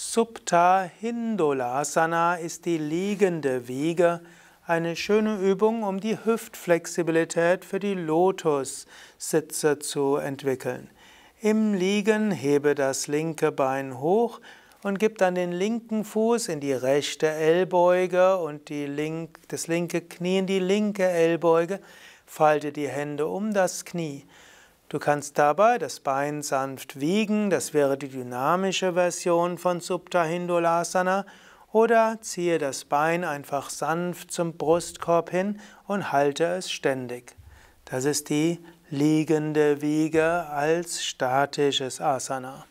Supta Hindolasana ist die liegende Wiege, eine schöne Übung, um die Hüftflexibilität für die Lotussitze zu entwickeln. Im Liegen hebe das linke Bein hoch und gib dann den linken Fuß in die rechte Ellbeuge und link, das linke Knie in die linke Ellbeuge. Falte die Hände um das Knie. Du kannst dabei das Bein sanft wiegen, das wäre die dynamische Version von Supta Hindulasana, oder ziehe das Bein einfach sanft zum Brustkorb hin und halte es ständig. Das ist die liegende Wiege als statisches Asana.